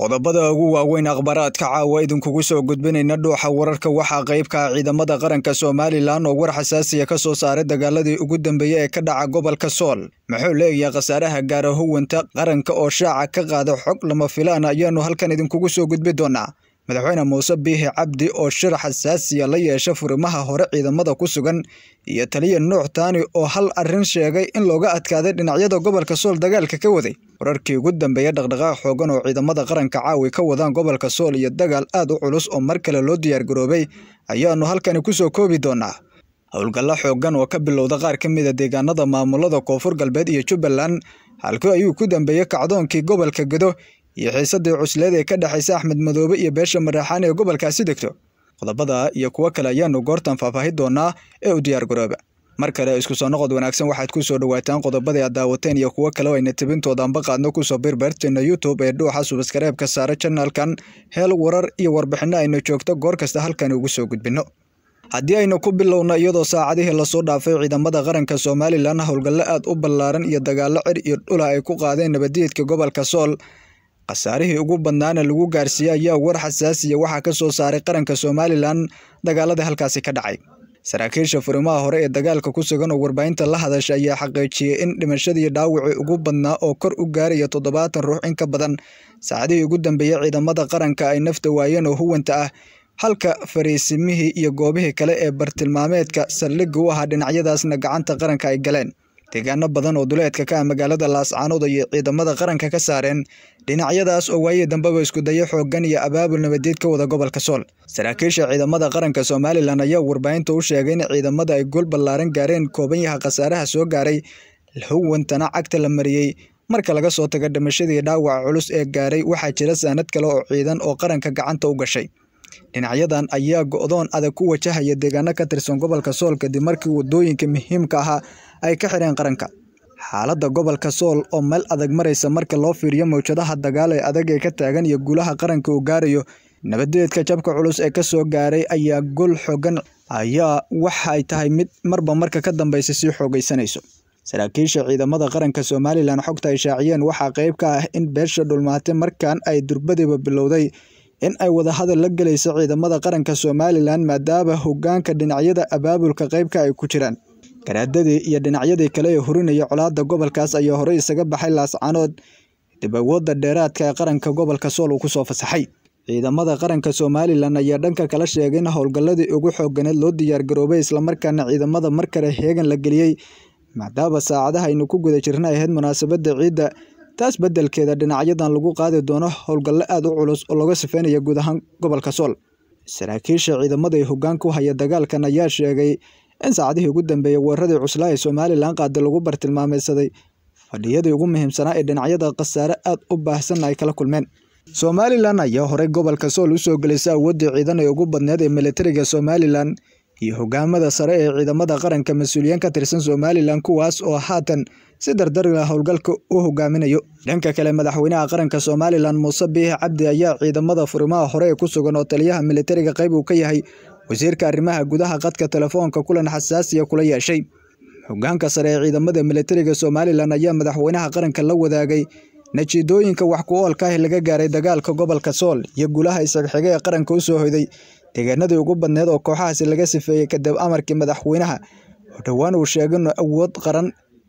qodobada ugu waaweyn akhbaraadka caawa idinkugu soo gudbinayna dhuuxa wararka waxaa qaybka ah ciidamada qaranka somalilan oo war xasaasiya ka soo saaray dagaaladii ugu dambeeyey ee ka dhaca gobolka sool muxuu leeyahay khasaaraha gaara huwanta qaranka oo shaaca ka qaada xog lama filaana ah ayaannu halkan idinkugu soo gudbi doonaa madaxweyne muuse biihi cabdi oo shir xasaasiya la yeesha furimaha hore ciidamada ku sugan iyo taliya nuux taani oo hal arrin sheegay in looga adkaaday dhinacyada gobolka sool dagaalka ka waday wararkii ugu dambeeya dhaqdhaqaaq xoogan oo ciidamada qaranka caawi ka wadaan gobolka sool iyo dagaal aad u culus oo mar kale loo diyaargaroobay ayaannu halkani ku soo koobi doonaa howlgallo xooggan oo ka bilowda qaar ka mida ah deegaanada maamulada koonfur galbeed iyo jubbaland halkii ayuu ku dambeeyey kacdoonkii gobolka gedo iyo xiisadii cusleed ee ka dhexaysa axmed madoobe iyo beesha maraxaan ee gobolkaasi degto qodobada iyo kuwo kale ayaanu goortan faahfaahi doonaa ee u diyaar garooba mar kale isku soo noqod wanaagsan waxaad ku soo dhawaataan qodobadii aad daawateen iyo kuwo kale oo ayna tibintooda anba qaadno kusoo birbaerteena youtube ee dhuuxa subaskareebka saara janalkan heel warar iyo warbixinno ayna joogto goor kasta halkan ugu soo gudbinno haddii aynu ku bilowno iyadoo saacadihii lasoo dhaafay ciidamada qaranka somalilan howlgallo aad u ballaaran iyo dagaallo cir iyo dhula ay ku qaadeen nabadiyadka gobolka sool khasaarihii ugu badnaana lagu gaarsiiyey ayaa war xasaasiya waxaa ka soo saaray qaranka somalilan dagaalada halkaasi ka dhacay saraakiisha furimaha hore ee dagaalka ku sugan oo warbaahinta la hadasha ayaa xaqiijiyey in dhimashadii dhaawacii ugu badnaa oo kor u gaaraya toddobaatan ruux in ka badan saacadihii ugu dambeeyey ciidamada qaranka ay nafta waayeen oo huwanta ah halka fariisimihii iyo goobihii kale ee bartilmaameedka saldhigga u ahaa dhinacyadaasna gacanta qaranka ay galeen deegaano badan oo duleedka ka ah magaalada laascaanood ayay ciidamada qaranka ka saareen dhinacyadaas oo waayii dambeba iskudayo xooggan iyo abaabul nabadeed ka wada gobolka sool saraakiisha ciidamada qaranka somalilan ayaa warbaahinta u sheegay in ciidamada ay gol ballaaran gaareen kooban yaha khasaaraha soo gaaray huwantana cagta la mariyey marka laga soo taga dhimashadii dhaawaca culus ee gaaray waxaa jira saanad kale oo ciidan oo qaranka gacanta u gashay dhinacyadan ayaa go-doon adag ku wajahaya deegaano ka tirsan gobolka sool kadib markii wadooyinka muhiimka ahaa ay ka xireen qaranka xaaladda gobolka sool oo meel adag maraysa marka loo fiiriyo mawjadaha dagaal ee adag ee ka taagan iyo guulaha qaranka uu gaarayo nabadeedka jabka culus ee kasoo gaaray ayaa gol xoogan ayaa waxa tahay mid marba marka ka dambaysa sii xoogaysanayso saraakiisha ciidamada qaranka somalilan xogta ay shaaciyeen waxaa qayb ka ah in beesha dhulmaatay markaan ay durbadiiba bilowday in ay wadahadal la gelayso ciidamada qaranka somalilan maadaama hogaanka dhinacyada abaabulka qaybka ah ay ku jiraan garaadadii iyo dhinacyadii kale ee hurinaya colaadda gobolkaas ayaa horey isaga baxay laascanood dib awoodda dheeraadka ee qaranka gobolka sool uu kusoo fasaxay ciidamada qaranka somalilan ayaa dhanka kala sheegay in howlgalladii ugu xooganeed loo diyaargaroobay islamarkaana ciidamada mar kale heegan la geliyey maadaama saacadaha aynu ku guda jirnay ahayd munaasabadda ciidda taas beddelkeeda dhinacyadan lagu qaadi doono howlgallo aada u culus oo laga sifeynaya guud ahaan gobolka sool saraakiisha ciidamada ee hoggaanka haya dagaalkan ayaa sheegay in saacadihii ugu dambeeyey weeraradii cuslaa ee somalilan qaada lagu bartilmaameysaday fadhiyadii ugu muhiimsanaa ee dhinacyada khasaare aad u baahsanna ay kala kulmeen somalilan ayaa horey gobolka sool usoo gelaysa awooddii ciidan ee ugu badneed ee militariga somalilan iyo hogaamada sare ee ciidamada qaranka mas-uuliyiin ka tirsan somalilan kuwaas oo haatan si dardarila howlgalka u hogaaminayo dhanka kale madaxweynaha qaranka somalilan muuse biix cabdi ayaa ciidamada furimaha hore ee ku sugan oo taliyaha militariga qayb uu ka yahay wasiirka arrimaha gudaha qadka telefoonka kulan xasaasiya kula yeeshay xogaanka sare ee ciidamada milatariga somalilan ayaa madaxweynaha qaranka la wadaagay najiidooyinka wax ku oolkaahi laga gaaray dagaalka gobolka sool iyo guulaha isagxiga ee qaranka u soo hoyday deegaanadii ugu badneed oo kooxahaasi laga sifeeyey kadib amarkii madaxweynaha oo dhowaan uu sheegay in awood qaran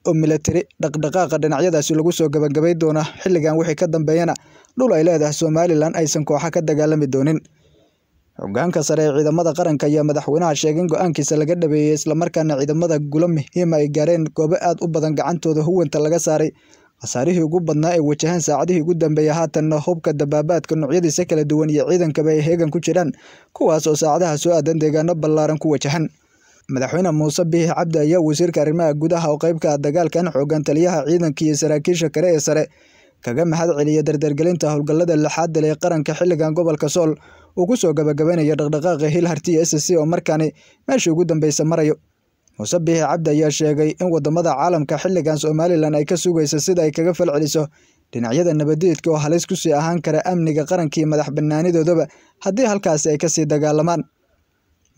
oo militari dhaqdhaqaaqa dhinacyadaasi lagu soo gabagabay doona xilligan wixii ka dambeeyana dhul ay leedahay somalilan aysan kooxa ka dagaalami doonin xogaanka sare ee ciidamada qaranka ayaa madaxweynaha sheegin go-aankiisa laga dhabeeyey islamarkaana ciidamada gulo muhiima ah ay gaareen goobo aad u badan gacantooda huwanta laga saaray khasaarihii ugu badnaa ee wajahaan saacadihii ugu dambeeya haatanna hubka dabaabaadka noocyadiisa kala duwan iyo ciidankaba ay heegan ku jiraan kuwaas oo saacadaha soo aadan deegaano ballaaran ku wajahan madaxweyne muuse biix cabdi ayaa wasiirka arrimaha gudaha oo qaybka ah dagaalkan xoogan taliyaha ciidanka iyo saraakiisha kale ee sare kaga mahad celiya dardargelinta howlgallada laxaadale ee qaranka xilligan gobolka sool uu ku soo gabagabaynayo dhaqdhaqaaqa hil hartiya s c oo markaani meesha ugu dambeysa marayo muuse biixi cabdi ayaa sheegay in wadamada caalamka xilligan somalilan ay ka sugayso sida ay kaga falceliso dhinacyada nabadeedka oo halis kusii ahaan kara amniga qarankii madax banaanidoodaba haddii halkaasi ay kasii dagaalamaan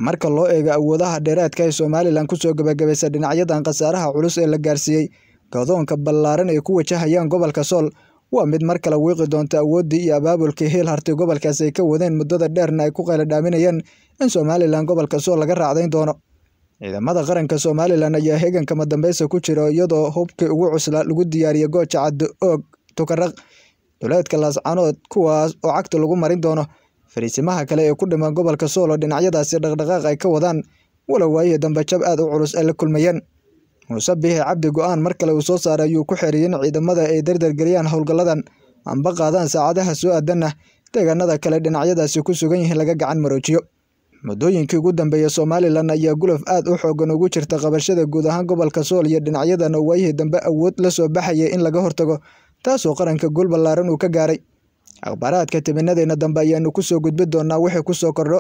marka loo eego awoodaha dheeraadka ay somalilan kusoo gabagabaysa dhinacyadan khasaaraha culus ee la gaarsiiyey godoonka ballaaran ay ku wajahayaan gobolka sool waa mid mar kale wiiqi doonta awooddii iyo abaabulkii hiil hartay gobolkaas ay ka wadeen muddada dheerna ay ku qayladhaaminayeen in somalilan gobolka soo laga raacdayn doono ciidamada qaranka somalilan ayaa heeganka kama dambaysa ku jira iyadoo hubkii ugu cuslaa lagu diyaariya gooja caddo oog tukaraq duleedka laascanood kuwaas oo cagta lagu marin doono fariisimaha kale ee ku dhimaan gobolka soolo dhinacyadaasi dhaqdhaqaaq ay ka wadaan walow waayihii dambajab aad u culus ay la kulmayeen muuse cabdi go-aan mar kale uu soo saaray ayuu ku xeeray in ciidamada ay dardargeliyaan howlgalladan anba qaadaan saacadaha soo aadanna deegaanada kale dhinacyadaasi ku sugan yihiin laga gacan maroojiyo muddooyinkii ugu dambeeya somalilan ayaa gulof aad u xoogan ugu jirta qabashada guud ahaan gobolka sool iyo dhinacyadan oo dambe awood la soo baxaya in laga hortago taasoo qaranka guul ballaaran uu ka gaaray akhbaaraadka tibinadeena dambe ayaanu kusoo gudbi doonaa wixii ku soo kordho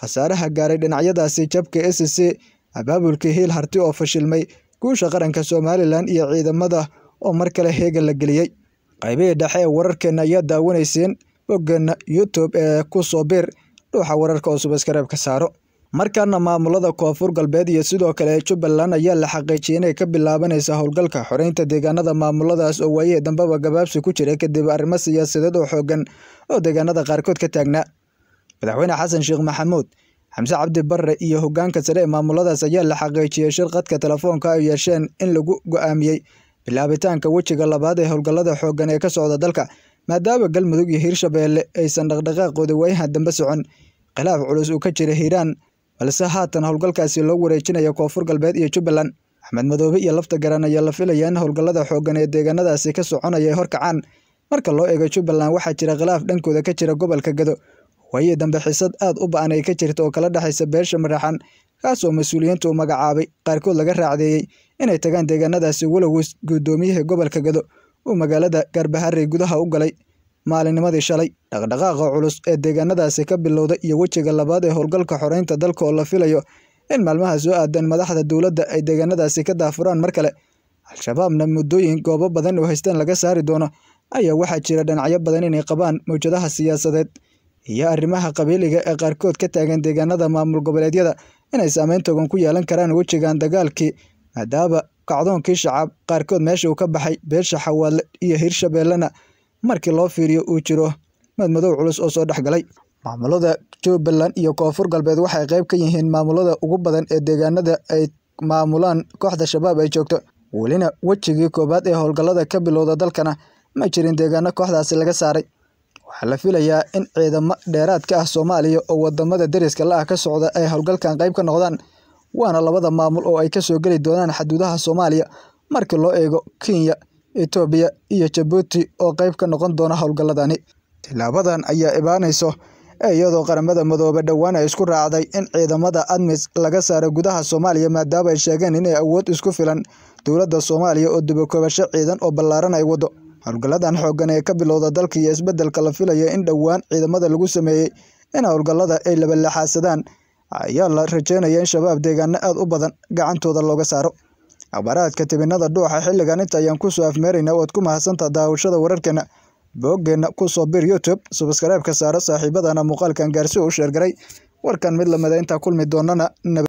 khasaaraha gaaray dhinacyadaasi jabka s c abaabulkii hiil harti oo fashilmay guusha qaranka somalilan iyo ciidamada oo mar kale heega la geliyey qaybihii dhexe ee wararkeenna ayaa daawanayseen boggeena youtube ee ku soo biir dhuuxa wararka cusub iskareebka saaro markaana maamulada koonfur galbeed iyo sidoo kale jubbaland ayaa la xaqiijiyay inay ka bilaabanaysa howlgalka xoreynta deegaanada maamuladaas oo waayihii dambaba gabaabsi ku jiray kadib arrimo siyaasadeed oo xooggan oo deegaanada qaarkood ka taagnaa madaxweyne xasan sheekh maxamuud xamse cabdi barre iyo hoggaanka sare ee maamuladaas ayaa la xaqiijiyey shirqadka telefoonka ay yeesheen in lagu go'aamiyey bilaabitaanka wejiga labaad ee howlgallada xooggan ee ka socda dalka maadaama galmudug iyo hirshabeelle aysan dhaqdhaqaaqooda wayha dambe socon khilaaf culus uu ka jira hiiraan balse haatan howlgalkaasi loo wareejinaya koonfur galbeed iyo jubbaland axmed madoobe iyo lafta garan ayaa la filaya in howlgallada xooggan ee deegaanadaasi ka soconaya horkacaan marka loo eego jubbaland waxaa jira khilaaf dhankooda ka jira gobolka gado waayii dambe xiisad aad u ba-an ay ka jirta oo kala dhexaysa beesha maraxan kaasoo mas-uuliyiinta u magacaabay qaarkood laga raacdeeyey inay tagaan deegaanadaasi walow guddoomiyaha gobolka gado uu magaalada gaarbaharey gudaha u galay maalinimadii shalay dhaqdhaqaaqa culus ee deegaanadaasi ka bilowda iyo wejiga labaad ee howlgalka xoreynta dalka oo la filayo in maalmaha soo aadan madaxda dowladda ay deegaanadaasi ka daafuraan mar kale al-shabaabna muddooyin goobo badan oo haysteen laga saari doono ayaa waxaa jira dhinacyo badan inay qabaan mawjadaha siyaasadeed iyo arrimaha qabiiliga ee qaarkood ka taagan deegaanada maamul goboleedyada inay saameyn togan ku yeelan karaan wejigan dagaalkii maadaaba kacdoonkii shacaab qaarkood meesha uu ka baxay beesha xawaale iyo hirshabeellena markii loo fiiriyo uu jiro madmadow culus oo soo dhex galay maamulada jubbaland iyo koonfur galbeed waxay qayb ka yihiin maamulada ugu badan ee deegaanada ay maamulaan kooxda shabaab ay joogto welina wejigii koowaad ee howlgallada ka bilowda dalkana ma jirin deegaano kooxdaasi laga saaray waxaa la filayaa in ciidamo dheeraad ka ah Soomaaliya oo wadamada dariska la ah ka socda ay howlgalkan qayb ka noqdaan waana labada maamul oo ay ka soo geli doonaan xuduudaha Soomaaliya marka loo eego Kenya, Ethiopia iyo Djibouti oo qayb ka noqon doona howlgalladani Tilaabadan ayaa ibaanayso iyadoo qaramada madoobe dhowaan ay isku raacday in ciidamada ADMIS laga saaro gudaha Soomaaliya maadaaba ay sheegeen inay awood isku filan dowladda Soomaaliya oo dubo ciidan oo ballaaran ay wado howlgalladan xooggan ee ka bilowda dalka iyo isbeddelka la filaya in dhowaan ciidamada lagu sameeyey in howlgallada ay labalaxaasadaan ayaa la rajeynaya in shabaab deegaano aada u badan gacantooda looga saaro akhbaaraadka tibinada dhuuxa xilligan inta ayaan kusoo afmeeraynaa waad ku mahadsantaa daawashada wararkeena booggeenna soo bir youtube subskaraybka saaro saaxiibadana muuqaalkan gaarsi u u sheergaray warkan mid lamida ah intaa kulmi doonana